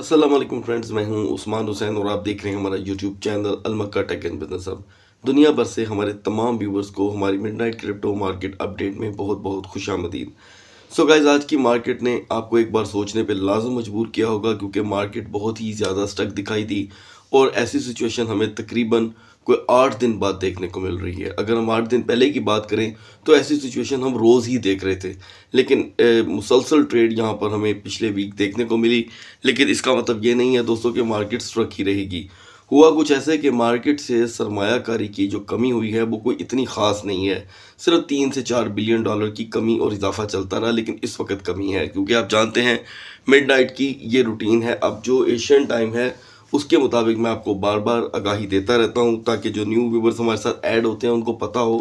Aslam friends मैं हूं उस्मान हुसैन और आप देख रहे हैं हमारा यूट्यूब चैनल अलमक्का टेक एंड बिजनेस अब दुनिया भर से हमारे तमाम व्यूवर्स को हमारी मिडनाइट क्रिप्टो मार्केट अपडेट में बहुत बहुत खुश आमदीद सो गाइज आज की मार्केट ने आपको एक बार सोचने पे लाजम मजबूर किया होगा क्योंकि मार्केट बहुत ही ज़्यादा स्टक दिखाई दी और ऐसी सिचुएशन हमें तकरीबन कोई आठ दिन बाद देखने को मिल रही है अगर हम आठ दिन पहले की बात करें तो ऐसी सिचुएशन हम रोज़ ही देख रहे थे लेकिन मुसलसल ट्रेड यहाँ पर हमें पिछले वीक देखने को मिली लेकिन इसका मतलब ये नहीं है दोस्तों कि मार्केट स्ट्रक ही रहेगी हुआ कुछ ऐसे कि मार्केट से सरमाकारी की जो कमी हुई है वो कोई इतनी ख़ास नहीं है सिर्फ तीन से चार बिलियन डॉलर की कमी और इजाफा चलता रहा लेकिन इस वक्त कमी है क्योंकि आप जानते हैं मिड की ये रूटीन है अब जो एशियन टाइम है उसके मुताबिक मैं आपको बार बार आगाही देता रहता हूँ ताकि जो न्यू व्यूवर्स हमारे साथ ऐड होते हैं उनको पता हो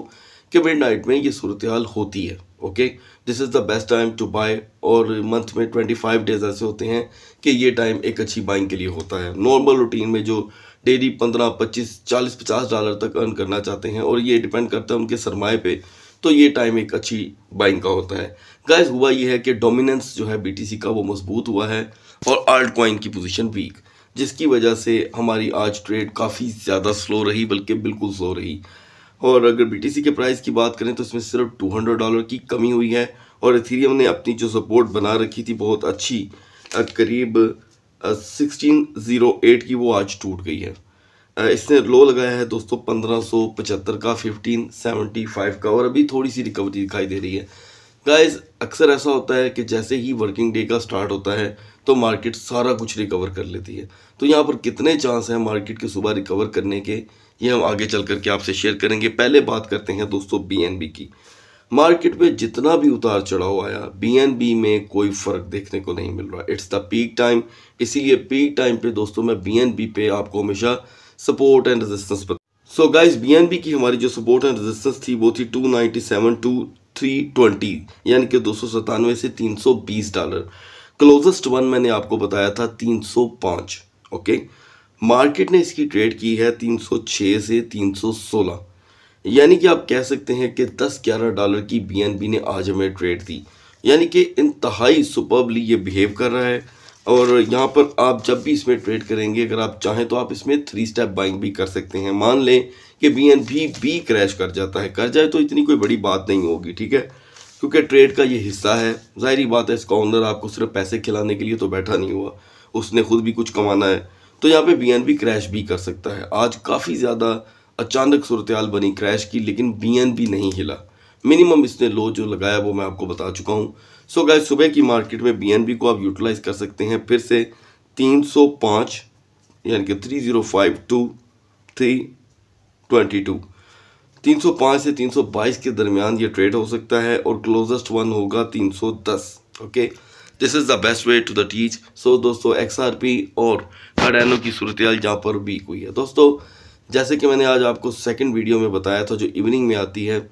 कि मिड नाइट में ये सूरत हाल होती है okay this is the best time to buy और मंथ में ट्वेंटी फाइव डेज ऐसे होते हैं कि ये टाइम एक अच्छी बाइंग के लिए होता है नॉर्मल रूटीन में जो डेली पंद्रह पच्चीस चालीस पचास डॉलर तक अर्न करना चाहते हैं और ये डिपेंड करता है उनके सरमाए पे तो ये टाइम एक अच्छी बाइंग का होता है गैस हुआ ये है कि डोमिनेंस जो है बीटीसी का वो मजबूत हुआ है और आल्ट कॉइन की पोजीशन वीक जिसकी वजह से हमारी आज ट्रेड काफ़ी ज़्यादा स्लो रही बल्कि बिल्कुल स्लो रही और अगर बीटीसी के प्राइस की बात करें तो इसमें सिर्फ 200 डॉलर की कमी हुई है और इथीरियम ने अपनी जो सपोर्ट बना रखी थी बहुत अच्छी करीब 1608 की वो आज टूट गई है इसने लो लगाया है दोस्तों 1575 का 1575 का और अभी थोड़ी सी रिकवरी दिखाई दे रही है गाइस अक्सर ऐसा होता है कि जैसे ही वर्किंग डे का स्टार्ट होता है तो मार्केट सारा कुछ रिकवर कर लेती है तो यहाँ पर कितने चांस हैं मार्केट के सुबह रिकवर करने के ये हम आगे चल करके आपसे शेयर करेंगे पहले बात करते हैं दोस्तों बी की मार्केट में जितना भी उतार चढ़ाव आया बी में कोई फ़र्क देखने को नहीं मिल रहा इट्स द पीक टाइम इसीलिए पीक टाइम पे दोस्तों मैं बी पे आपको हमेशा support and resistance so guys B की हमारी जो सपोर्ट एंड रेजिस्टेंस थी वो थी 297 टू थ्री ट्वेंटी यानी कि दो सौ सतानवे से तीन सौ बीस डॉलर क्लोजेस्ट वन मैंने आपको बताया था तीन सौ पाँच ओके मार्केट ने इसकी ट्रेड की है तीन सौ छः से तीन सौ सोलह यानी कि आप कह सकते हैं कि दस ग्यारह डॉलर की बी ने आज हमें ट्रेड दी यानी कि इंतहाई सुपरबली ये बिहेव कर रहा है और यहाँ पर आप जब भी इसमें ट्रेड करेंगे अगर आप चाहें तो आप इसमें थ्री स्टेप बाइंग भी कर सकते हैं मान लें कि बी एन भी क्रैश कर जाता है कर जाए तो इतनी कोई बड़ी बात नहीं होगी ठीक है क्योंकि ट्रेड का ये हिस्सा है जाहिर बात है इसका ऑनर आपको सिर्फ पैसे खिलाने के लिए तो बैठा नहीं हुआ उसने खुद भी कुछ कमाना है तो यहाँ पे बी क्रैश भी कर सकता है आज काफ़ी ज़्यादा अचानक सूरतयाल बनी क्रैश की लेकिन बी नहीं हिला मिनिमम इसने लो जो लगाया वो मैं आपको बता चुका हूँ सो गाय सुबह की मार्केट में बी को आप यूटिलाइज़ कर सकते हैं फिर से पाँच यानी कि टू थ्री ट्वेंटी टू तीन सौ पाँच से तीन सौ बाईस के दरमियान ये ट्रेड हो सकता है और क्लोजेस्ट वन होगा तीन सौ दस okay this is the best way to the teach so दोस्तों एक्स आर पी और कडानो की सूरत जहाँ पर वीक हुई है दोस्तों जैसे कि मैंने आज आपको सेकेंड वीडियो में बताया था जो इवनिंग में आती है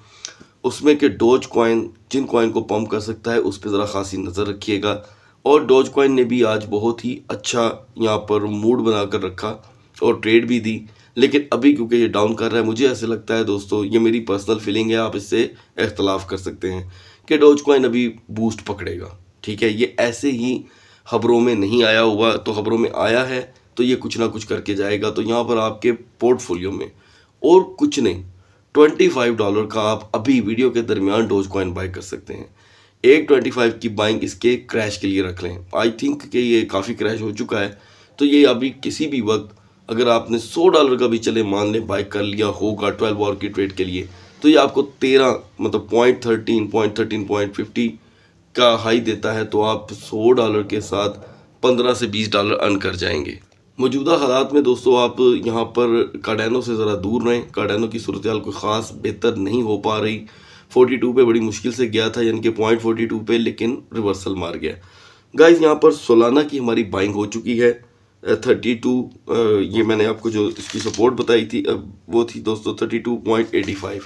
उसमें के डोज कॉइन जिन कॉइन को पम्प कर सकता है उस पर ज़रा खासी नज़र रखिएगा और डोज कॉइन ने भी आज बहुत ही अच्छा यहाँ पर मूड बना कर रखा और ट्रेड भी दी लेकिन अभी क्योंकि ये डाउन कर रहा है मुझे ऐसे लगता है दोस्तों ये मेरी पर्सनल फीलिंग है आप इससे इख्तलाफ कर सकते हैं कि डोज कॉइन अभी बूस्ट पकड़ेगा ठीक है ये ऐसे ही खबरों में नहीं आया हुआ तो खबरों में आया है तो ये कुछ ना कुछ करके जाएगा तो यहाँ पर आपके पोर्टफोलियो में और कुछ नहीं ट्वेंटी फाइव डॉलर का आप अभी वीडियो के दरमियान डोज कॉइन बाई कर सकते हैं एक ट्वेंटी फाइव की बाइंग इसके क्रैश के लिए रख लें आई थिंक कि ये काफ़ी क्रैश हो चुका है तो ये अभी किसी भी वक्त अगर आपने सौ डॉलर का भी चले मान लें बाइक कर लिया होगा ट्वेल्व आवर की ट्रेड के लिए तो ये आपको तेरह मतलब point thirteen point thirteen point fifty का हाई देता है तो आप सौ डॉलर के साथ पंद्रह से बीस डॉलर अर्न कर जाएंगे मौजूदा हालात में दोस्तों आप यहाँ पर कार्डेनो से ज़रा दूर रहें कार्डेनो की सूरत कोई ख़ास बेहतर नहीं हो पा रही टू पे बड़ी मुश्किल से गया था यानी कि पॉइंट फोर्टी पर लेकिन रिवर्सल मार गया गाइज यहाँ पर सोलाना की हमारी बाइंग हो चुकी है थर्टी टू ये मैंने आपको जो इसकी सपोर्ट बताई थी वो थी दोस्तों thirty two point eighty five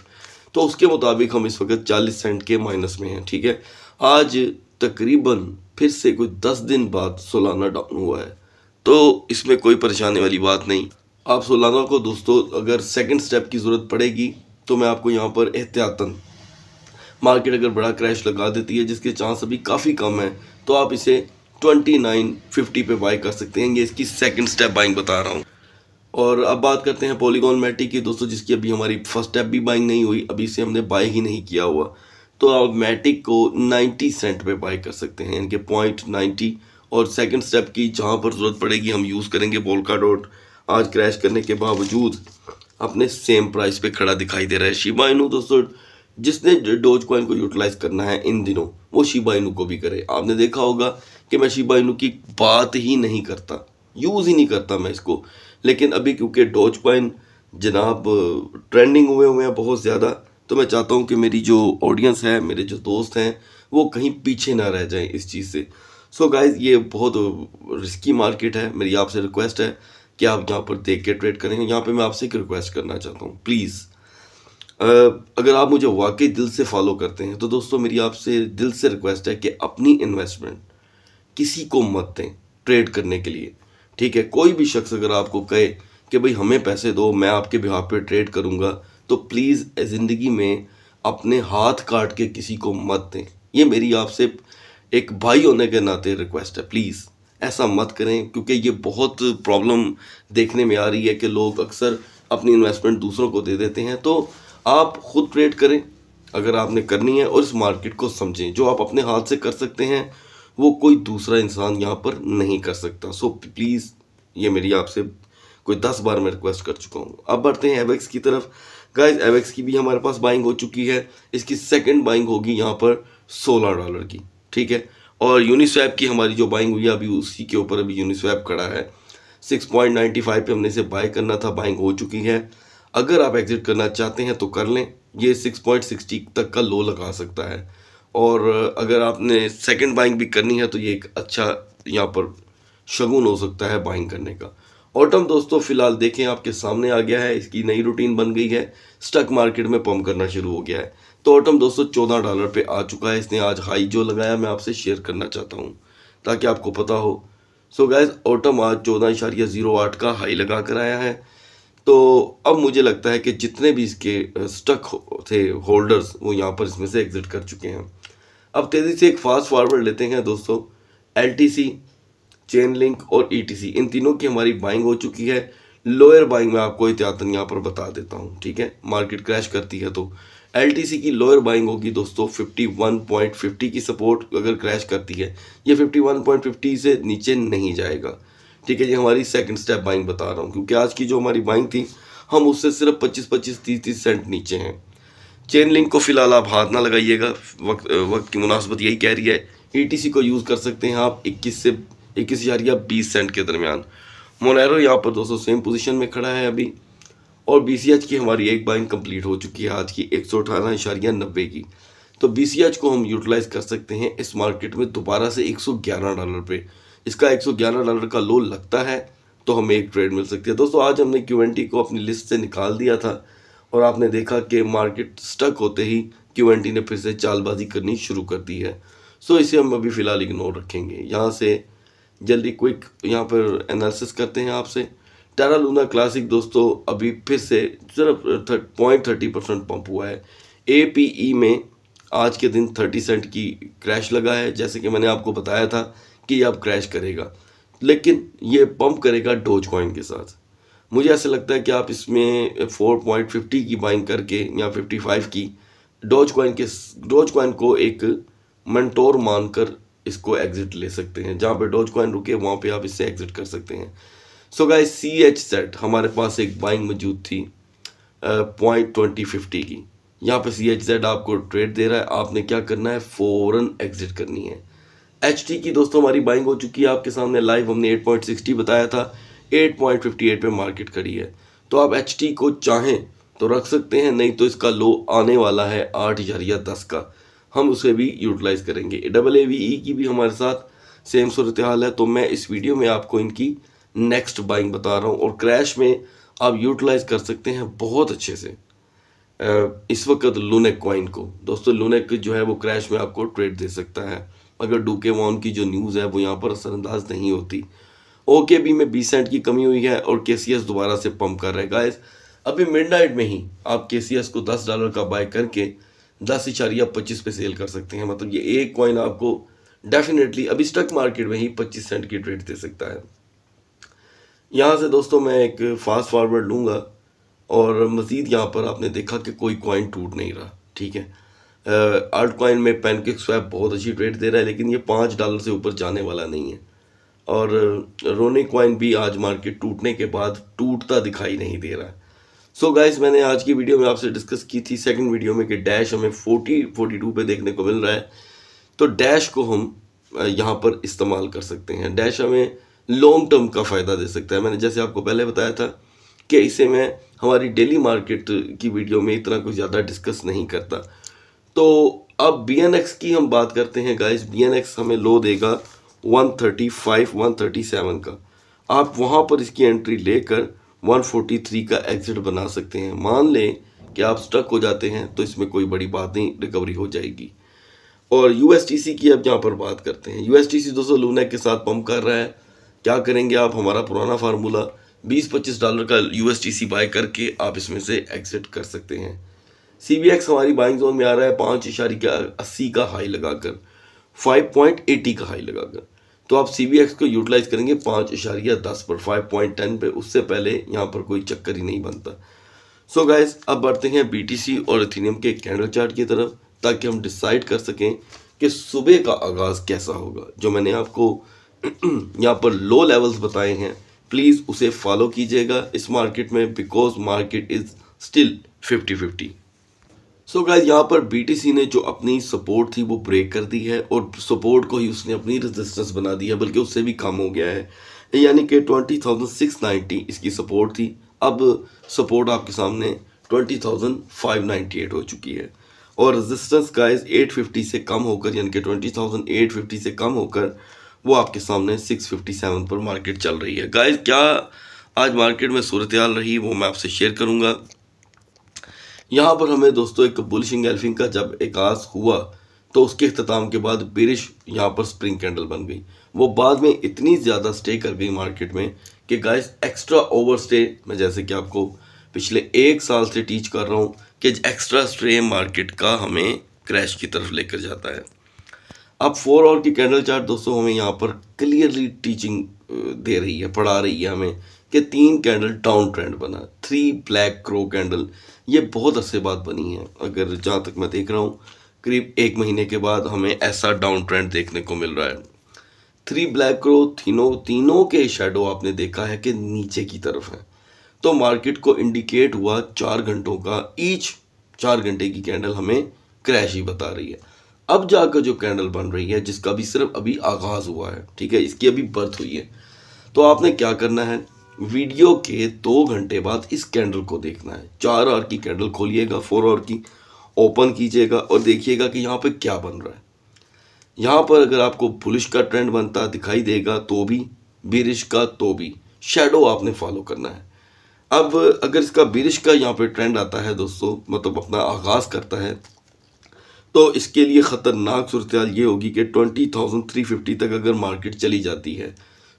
तो उसके मुताबिक हम इस वक्त चालीस सेंट के माइनस में हैं ठीक है आज तकरीबन फिर से कोई दस दिन बाद सोलाना डाउन हुआ है तो इसमें कोई परेशानी वाली बात नहीं आप सोलाना को दोस्तों अगर सेकेंड स्टेप की ज़रूरत पड़ेगी तो मैं आपको यहाँ पर एहतियातन मार्केट अगर बड़ा क्रैश लगा देती है जिसके चांस अभी काफ़ी कम है तो आप इसे ट्वेंटी नाइन फिफ्टी पे बाई कर सकते हैं ये इसकी सेकंड स्टेप बाइंग बता रहा हूँ और अब बात करते हैं पॉलीगॉन मैटिक की दोस्तों जिसकी अभी हमारी फर्स्ट स्टेप भी बाइंग नहीं हुई अभी से हमने बाई ही नहीं किया हुआ तो आप मैटिक को 90 सेंट पे बाई कर सकते हैं इनके पॉइंट नाइन्टी और सेकंड स्टेप की जहाँ पर ज़रूरत पड़ेगी हम यूज़ करेंगे बोलका डॉट आज क्रैश करने के बावजूद अपने सेम प्राइस पे खड़ा दिखाई दे रहा है शिबा इनू दोस्तों जिसने डोज कॉइन को यूटिलाइज करना है इन दिनों वो शिबा इनू को भी करे आपने देखा होगा कि मैं शिबा इनू की बात ही नहीं करता यूज़ ही नहीं करता मैं इसको लेकिन अभी क्योंकि डॉच पॉइन जनाब ट्रेंडिंग हुए हुए हैं बहुत ज़्यादा तो मैं चाहता हूँ कि मेरी जो ऑडियंस है मेरे जो दोस्त हैं वो कहीं पीछे ना रह जाएं इस चीज़ से सो so गाइज ये बहुत रिस्की मार्केट है मेरी आपसे रिक्वेस्ट है कि आप यहाँ पर देख के ट्रेड करेंगे यहाँ पर मैं आपसे एक रिक्वेस्ट करना चाहता हूँ प्लीज़ अगर आप मुझे वाकई दिल से फॉलो करते हैं तो दोस्तों मेरी आपसे दिल से रिक्वेस्ट है कि अपनी इन्वेस्टमेंट किसी को मत दें ट्रेड करने के लिए ठीक है कोई भी शख्स अगर आपको कहे कि भाई हमें पैसे दो मैं आपके बिहार पे ट्रेड करूँगा तो प्लीज़ ज़िंदगी में अपने हाथ काट के किसी को मत दें ये मेरी आपसे एक भाई होने के नाते रिक्वेस्ट है प्लीज़ ऐसा मत करें क्योंकि ये बहुत प्रॉब्लम देखने में आ रही है कि लोग अक्सर अपनी इन्वेस्टमेंट दूसरों को दे देते हैं तो आप खुद ट्रेड करें अगर आपने करनी है और इस मार्केट को समझें जो आप अपने हाथ से कर सकते हैं वो कोई दूसरा इंसान यहाँ पर नहीं कर सकता सो प्लीज़ ये मेरी आपसे कोई दस बार मैं रिक्वेस्ट कर चुका हूँ अब बढ़ते हैं एवेक्स की तरफ गाइज एवेक्स की भी हमारे पास बाइंग हो चुकी है इसकी सेकेंड बाइंग होगी यहाँ पर सोलह डॉलर की ठीक है और यूनिस्वैप की हमारी जो बाइंग हुई है अभी उसी के ऊपर अभी यूनिस्वैप खड़ा है सिक्स पॉइंट नाइन्टी फाइव पर हमने इसे बाय करना था बाइंग हो चुकी है अगर आप एग्जिट करना चाहते हैं तो कर लें ये सिक्स पॉइंट सिक्सटी तक का लो लगा सकता है और अगर आपने सेकंड बाइंग भी करनी है तो ये एक अच्छा यहाँ पर शगुन हो सकता है बाइंग करने का ऑटम दोस्तों फिलहाल देखें आपके सामने आ गया है इसकी नई रूटीन बन गई है स्टक मार्केट में पम्प करना शुरू हो गया है तो ऑटम दोस्तों चौदह डॉलर पर आ चुका है इसने आज हाई जो लगाया मैं आपसे शेयर करना चाहता हूँ ताकि आपको पता हो सो गैस ऑटम आज चौदह इशारिया ज़ीरो आठ का हाई लगा कर आया है तो अब मुझे लगता है कि जितने भी इसके स्टक uh, थे होल्डर्स वो यहाँ पर इसमें से एग्ज़िट कर चुके हैं अब तेज़ी से एक फास्ट फॉरवर्ड लेते हैं दोस्तों L T C chain link और ई टी सी इन तीनों की हमारी बाइंग हो चुकी है लोअर बाइंग में आपको एहतियातन यहाँ पर बता देता हूँ ठीक है मार्केट क्रैश करती है तो एल की लोअर बाइंग होगी दोस्तों 51.50 की सपोर्ट अगर क्रैश करती है ये 51.50 से नीचे नहीं जाएगा ठीक है ये हमारी सेकंड स्टेप बाइंग बता रहा हूँ क्योंकि आज की जो हमारी बाइंग थी हम उससे सिर्फ 25 25 30 30 सेंट नीचे हैं चेन लिंक को फ़िलहाल आप हाथ ना लगाइएगा वक्त वक्त की मुनासबत यही कह रही है ई को यूज़ कर सकते हैं आप इक्कीस से इक्कीस हज़ार या बीस सेंट के दरमियान मोनैरो यहाँ पर दोस्तों सेम पोजीशन में खड़ा है अभी और बी की हमारी एक बाइंग कंप्लीट हो चुकी है आज की एक सौ अठारह इशारिया नब्बे की तो बी को हम यूटिलाइज़ कर सकते हैं इस मार्केट में दोबारा से एक सौ ग्यारह डॉलर पे इसका एक सौ ग्यारह डॉलर का लो लगता है तो हमें एक ट्रेड मिल सकती है दोस्तों आज हमने क्यू को अपनी लिस्ट से निकाल दिया था और आपने देखा कि मार्केट स्टक होते ही टी ने फिर से चालबाजी करनी शुरू कर दी है सो इसे हम अभी फ़िलहाल इग्नोर रखेंगे यहाँ से जल्दी क्विक यहाँ पर एनालिसिस करते हैं आपसे टेरा लूना क्लासिक दोस्तों अभी फिर से सिर्फ पॉइंट थर्टी परसेंट पम्प हुआ है ए पी ई में आज के दिन थर्टी सेंट की क्रैश लगा है जैसे कि मैंने आपको बताया था कि ये अब क्रैश करेगा लेकिन ये पम्प करेगा डोज कॉइन के साथ मुझे ऐसा लगता है कि आप इसमें फोर पॉइंट फिफ्टी की बाइंग करके या फिफ्टी फाइव की डोज कॉइन के डोज कॉइन को एक मंटोर मानकर इसको एग्जिट ले सकते हैं जहाँ पर डोज कॉइन रुके वहाँ पर आप इससे एग्जिट कर सकते हैं सो गाय सी एच सेट हमारे पास एक बाइंग मौजूद थी पॉइंट ट्वेंटी फिफ्टी की यहाँ पे सी एच जेड आपको ट्रेड दे रहा है आपने क्या करना है फ़ौरन एग्जिट करनी है एच टी की दोस्तों हमारी बाइंग हो चुकी है आपके सामने लाइव हमने एट पॉइंट सिक्सटी बताया था 8.58 पे मार्केट करी है तो आप एच को चाहें तो रख सकते हैं नहीं तो इसका लो आने वाला है आठ हज़ार या दस का हम उसे भी यूटिलाइज़ करेंगे डबल ए वी ई की भी हमारे साथ सेम सूरत हाल है तो मैं इस वीडियो में आपको इनकी नेक्स्ट बाइंग बता रहा हूँ और क्रैश में आप यूटिलाइज़ कर सकते हैं बहुत अच्छे से इस वक्त लूनेक कॉइन को दोस्तों लूनेक जो है वो क्रैश में आपको ट्रेड दे सकता है मगर डूके वॉन की जो न्यूज़ है वो यहाँ पर असरअंदाज नहीं होती ओके बी में बीस सेंट की कमी हुई है और के सी एस दोबारा से पम्प कर रहे है गाइस अभी मिडनाइट में ही आप के सी एस को दस डॉलर का बाय करके दस इशारिया पच्चीस पे सेल कर सकते हैं मतलब ये एक कॉइन आपको डेफिनेटली अभी स्टॉक मार्केट में ही पच्चीस सेंट की ट्रेड दे सकता है यहाँ से दोस्तों मैं एक फास्ट फॉरवर्ड लूँगा और मज़ीद यहाँ पर आपने देखा कि कोई कॉइन टूट नहीं रहा ठीक है आर्ट कॉइन में पेनकेक स्वैप बहुत अच्छी ट्रेड दे रहा है लेकिन ये पाँच डॉलर से ऊपर जाने वाला नहीं है और रोने uh, क्वाइन भी आज मार्केट टूटने के बाद टूटता दिखाई नहीं दे रहा सो so गाइस मैंने आज की वीडियो में आपसे डिस्कस की थी सेकंड वीडियो में कि डैश हमें 40 42 पे देखने को मिल रहा है तो डैश को हम uh, यहाँ पर इस्तेमाल कर सकते हैं डैश हमें लॉन्ग टर्म का फ़ायदा दे सकता है मैंने जैसे आपको पहले बताया था कि इसे मैं हमारी डेली मार्केट की वीडियो में इतना कुछ ज़्यादा डिस्कस नहीं करता तो अब बी की हम बात करते हैं गाइज बी हमें लो देगा 135 137 का आप वहाँ पर इसकी एंट्री लेकर 143 का एग्ज़िट बना सकते हैं मान लें कि आप स्टक हो जाते हैं तो इसमें कोई बड़ी बात नहीं रिकवरी हो जाएगी और यू की अब यहाँ पर बात करते हैं यू एस टी सी दोस्तों लूनैक के साथ पम्प कर रहा है क्या करेंगे आप हमारा पुराना फार्मूला 20-25 डॉलर का U S T C buy करके आप इसमें से एग्ज़िट कर सकते हैं सी बी एक्स हमारी बाइंग जोन में आ रहा है पाँच का अस्सी का हाई लगाकर फाइव पॉइंट एटी का हाई लगाकर तो आप सी बी एक्स को यूटिलाइज करेंगे पाँच इशारिया दस पर फाइव पॉइंट टेन पर उससे पहले यहाँ पर कोई चक्कर ही नहीं बनता सो so गाइज अब बढ़ते हैं बीटीसी और इथीनियम के कैंडल चार्ट की तरफ ताकि हम डिसाइड कर सकें कि सुबह का आगाज़ कैसा होगा जो मैंने आपको यहाँ पर लो लेवल्स बताए हैं प्लीज़ उसे फॉलो कीजिएगा इस मार्केट में because market is still fifty fifty so so guys यहाँ पर BTC ने जो अपनी सपोर्ट थी वो ब्रेक कर दी है और सपोर्ट को ही उसने अपनी रेजिस्टेंस बना दी है बल्कि उससे भी कम हो गया है यानी कि ट्वेंटी थाउजेंड सिक्स नाइन्टी इसकी सपोर्ट थी अब सपोर्ट आपके सामने twenty thousand five ninety eight हो चुकी है और रेजिस्टेंस गाइज एट फिफ्टी से कम होकर यानी कि ट्वेंटी थाउजेंड एट फिफ्टी से कम होकर वो आपके सामने सिक्स फिफ्टी सेवन पर मार्केट चल रही है गाइज क्या आज मार्केट में सूरत हाल रही वो मैं आपसे शेयर करूँगा यहाँ पर हमें दोस्तों एक बुलिशिंग एल्फिंग का जब एकास हुआ तो उसके अख्ताम के बाद बिरिश यहाँ पर स्प्रिंग कैंडल बन गई वो बाद में इतनी ज़्यादा स्टे कर गई मार्केट में कि गाइस एक्स्ट्रा ओवर स्टे मैं जैसे कि आपको पिछले एक साल से टीच कर रहा हूँ कि एक्स्ट्रा स्टे मार्केट का हमें क्रैश की तरफ लेकर जाता है अब फोर और की कैंडल चार्ट दोस्तों हमें यहाँ पर क्लियरली टीचिंग दे रही है पढ़ा रही है हमें कि तीन कैंडल डाउन ट्रेंड बना थ्री ब्लैक क्रो कैंडल ये बहुत अच्छे बात बनी है अगर जहाँ तक मैं देख रहा हूँ करीब एक महीने के बाद हमें ऐसा डाउन ट्रेंड देखने को मिल रहा है थ्री ब्लैक क्रो तीनों तीनों के शेडो आपने देखा है कि नीचे की तरफ है तो मार्केट को इंडिकेट हुआ चार घंटों का ईच चार घंटे की कैंडल हमें क्रैश ही बता रही है अब जाकर जो कैंडल बन रही है जिसका भी सिर्फ अभी आगाज़ हुआ है ठीक है इसकी अभी बर्थ हुई है तो आपने क्या करना है वीडियो के दो घंटे बाद इस कैंडल को देखना है चार आवर की कैंडल खोलिएगा फोर आवर की ओपन कीजिएगा और देखिएगा कि यहाँ पे क्या बन रहा है यहाँ पर अगर आपको पुलिस का ट्रेंड बनता दिखाई देगा तो भी बिरिश का तो भी शेडो आपने फॉलो करना है अब अगर इसका बिरिश का यहाँ पे ट्रेंड आता है दोस्तों मतलब अपना आगाज़ करता है तो इसके लिए ख़तरनाक सूरत ये होगी कि ट्वेंटी थाउजेंड थ्री फिफ्टी तक अगर मार्केट चली जाती है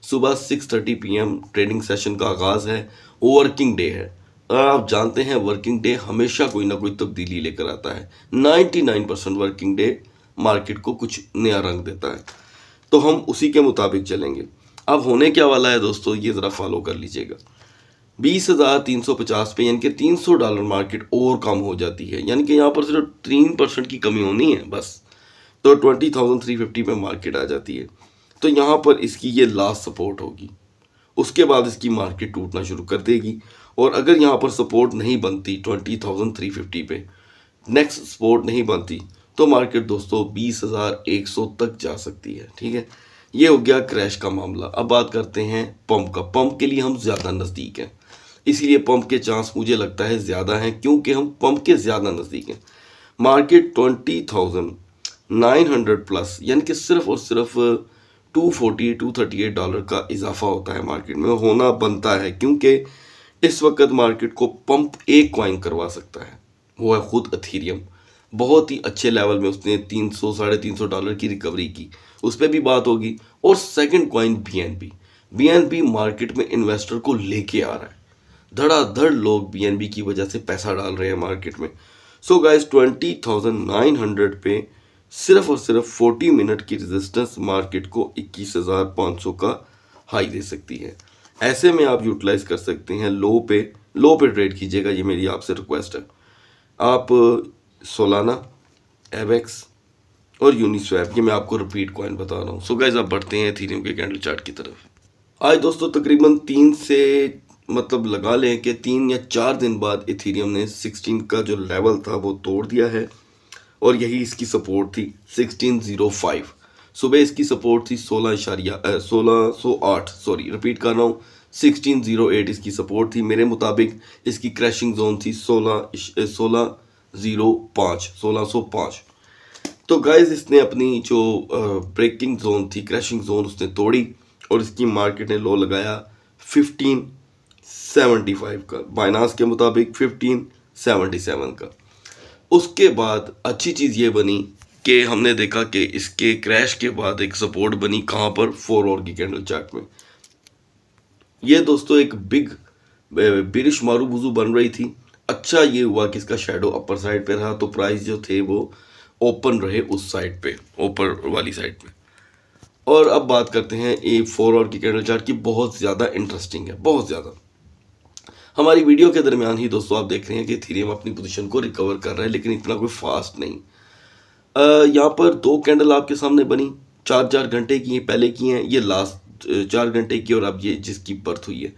सुबह six thirty P training session का आगाज़ है वर्किंग डे है आप जानते हैं वर्किंग डे हमेशा कोई ना कोई तब्दीली लेकर आता है 99 परसेंट वर्किंग डे मार्केट को कुछ नया रंग देता है तो हम उसी के मुताबिक चलेंगे अब होने क्या वाला है दोस्तों ये ज़रा फॉलो कर लीजिएगा बीस हज़ार तीन सौ पचास पे यानी कि तीन सौ डॉलर मार्केट और कम हो जाती है यानी कि यहाँ पर सिर्फ तीन परसेंट की कमी होनी है बस तो ट्वेंटी थाउजेंड थ्री फिफ्टी पर मार्केट आ जाती है तो यहाँ पर इसकी ये लास्ट सपोर्ट होगी उसके बाद इसकी मार्केट टूटना शुरू कर देगी और अगर यहाँ पर सपोर्ट नहीं बनती ट्वेंटी थाउजेंड थ्री फिफ्टी पे नेक्स्ट सपोर्ट नहीं बनती तो मार्केट दोस्तों बीस हज़ार एक सौ तक जा सकती है ठीक है ये हो गया क्रैश का मामला अब बात करते हैं पंप का पंप के लिए हम ज़्यादा नज़दीक हैं इसलिए पंप के चांस मुझे लगता है ज़्यादा हैं क्योंकि हम पंप के ज़्यादा नज़दीक हैं market twenty thousand nine hundred plus यानी कि सिर्फ और सिर्फ 240 238 डॉलर का इजाफा होता है मार्केट में होना बनता है क्योंकि इस वक्त मार्केट को पंप एक क्वाइन करवा सकता है वो है ख़ुद अथीरियम बहुत ही अच्छे लेवल में उसने तीन सौ साढ़े तीन सौ डॉलर की रिकवरी की उस पर भी बात होगी और second coin B N B B N B market में इन्वेस्टर को लेके आ रहा है धड़ाधड़ लोग बी एन बी की वजह से पैसा डाल रहे हैं मार्केट में so guys twenty thousand nine hundred पे सिर्फ और सिर्फ 40 मिनट की रेजिस्टेंस मार्केट को 21,500 का हाई दे सकती है ऐसे में आप यूटिलाइज कर सकते हैं लो पे लो पे ट्रेड कीजिएगा ये मेरी आपसे रिक्वेस्ट है आप सोलाना एवेक्स और यूनिस्वैप ये मैं आपको रिपीट कॉइन बता रहा हूँ सो गाइज आप बढ़ते हैं थीरियम के कैंडल चार्ट की तरफ आज दोस्तों तकरीबन तीन से मतलब लगा लें कि तीन या चार दिन बाद इथीरियम ने 16 का जो लेवल था वो तोड़ दिया है और यही इसकी सपोर्ट थी 1605 सुबह इसकी सपोर्ट थी सोलह इशारिया सोलह सौ आठ सॉरी रिपीट कर रहा हूँ 1608 इसकी सपोर्ट थी मेरे मुताबिक इसकी क्रैशिंग जोन थी सोलह सोलह ज़ीरो पाँच सोलह सौ पाँच तो गाइज इसने अपनी जो ब्रेकिंग जोन थी क्रैशिंग जोन उसने तोड़ी और इसकी मार्केट ने लो लगाया फिफ्टीन सेवेंटी फाइव का बाइनास के मुताबिक फिफ्टीन सेवेंटी सेवन का उसके बाद अच्छी चीज़ ये बनी कि हमने देखा कि इसके क्रैश के बाद एक सपोर्ट बनी कहाँ पर फोर और की कैंडल चार्ट में ये दोस्तों एक बिग बिरिश मारू बुजू बन रही थी अच्छा ये हुआ कि इसका शेडो अपर साइड पे रहा तो प्राइस जो थे वो ओपन रहे उस साइड पे ऊपर वाली साइड पे और अब बात करते हैं ये फोर और की कैंडल चार्ट की बहुत ज़्यादा इंटरेस्टिंग है बहुत ज़्यादा हमारी वीडियो के दरमियान ही दोस्तों आप देख रहे हैं कि थीरियम अपनी पोजीशन को रिकवर कर रहा है लेकिन इतना कोई फास्ट नहीं यहाँ पर दो कैंडल आपके सामने बनी चार चार घंटे की हैं पहले की हैं ये लास्ट चार घंटे की और अब ये जिसकी बर्थ हुई है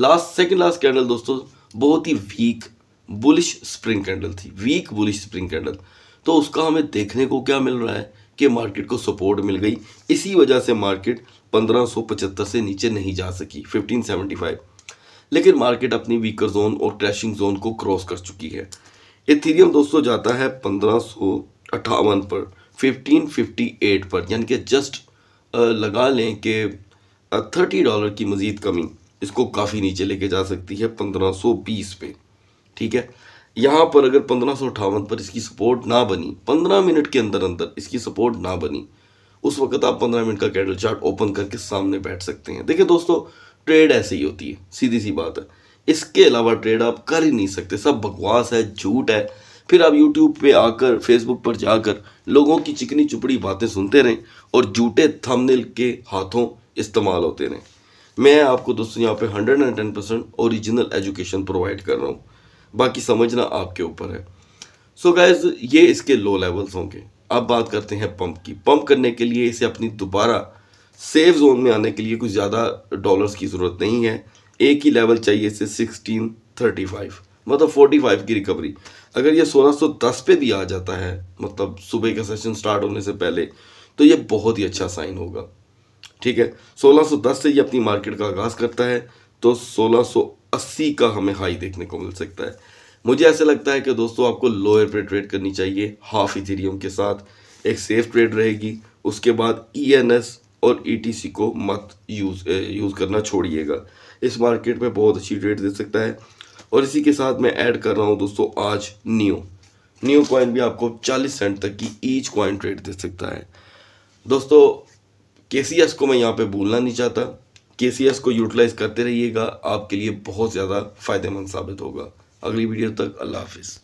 लास्ट सेकेंड लास्ट कैंडल दोस्तों बहुत ही वीक बुलिश स्प्रिंग कैंडल थी वीक बुलिश स्प्रिंग कैंडल तो उसका हमें देखने को क्या मिल रहा है कि मार्केट को सपोर्ट मिल गई इसी वजह से मार्केट 1575 से नीचे नहीं जा सकी 1575 लेकिन मार्केट अपनी वीकर जोन और क्रैशिंग जोन को क्रॉस कर चुकी है इथेरियम दोस्तों जाता है पंद्रह सौ अट्ठावन पर फिफ्टीन फिफ्टी एट पर यानी कि जस्ट लगा लें कि थर्टी डॉलर की मज़ीद कमी इसको काफ़ी नीचे लेके जा सकती है पंद्रह सौ बीस पे ठीक है यहाँ पर अगर पंद्रह सौ अट्ठावन पर इसकी सपोर्ट ना बनी पंद्रह मिनट के अंदर अंदर इसकी सपोर्ट ना बनी उस वक्त आप पंद्रह मिनट का कैंडल चार्ट ओपन करके सामने बैठ सकते हैं देखिए दोस्तों ट्रेड ऐसे ही होती है सीधी सी बात है इसके अलावा ट्रेड आप कर ही नहीं सकते सब बकवास है झूठ है फिर आप यूट्यूब पे आकर फेसबुक पर जाकर लोगों की चिकनी चुपड़ी बातें सुनते रहें और झूठे थंबनेल के हाथों इस्तेमाल होते रहें मैं आपको दोस्तों यहाँ पे hundred and ten percent original education provide कर रहा हूँ बाकी समझना आपके ऊपर है सो so गाइज ये इसके लो लेवल्स होंगे अब बात करते हैं पंप की पंप करने के लिए इसे अपनी दोबारा सेफ जोन में आने के लिए कुछ ज़्यादा डॉलर्स की ज़रूरत नहीं है एक ही लेवल चाहिए इसे सिक्सटीन थर्टी फाइव मतलब फोर्टी फाइव की रिकवरी अगर ये सोलह सौ दस पे भी आ जाता है मतलब सुबह का सेशन स्टार्ट होने से पहले तो ये बहुत ही अच्छा साइन होगा ठीक है सोलह सौ दस से ये अपनी मार्केट का आगाज़ करता है तो सोलह सौ अस्सी का हमें हाई देखने को मिल सकता है मुझे ऐसा लगता है कि दोस्तों आपको लोअर पर ट्रेड करनी चाहिए हाफ इथेरियम के साथ एक सेफ ट्रेड रहेगी उसके बाद ई एन एस और ईटीसी e को मत यूज़ यूज़ करना छोड़िएगा इस मार्केट में बहुत अच्छी रेट दे सकता है और इसी के साथ मैं ऐड कर रहा हूँ दोस्तों आज न्यू न्यू कॉइन भी आपको 40 सेंट तक की ईच कॉइन ट्रेड दे सकता है दोस्तों के को मैं यहाँ पे भूलना नहीं चाहता के को यूटिलाइज करते रहिएगा आपके लिए बहुत ज़्यादा फ़ायदेमंद साबित होगा अगली वीडियो तक अल्लाह हाफिज़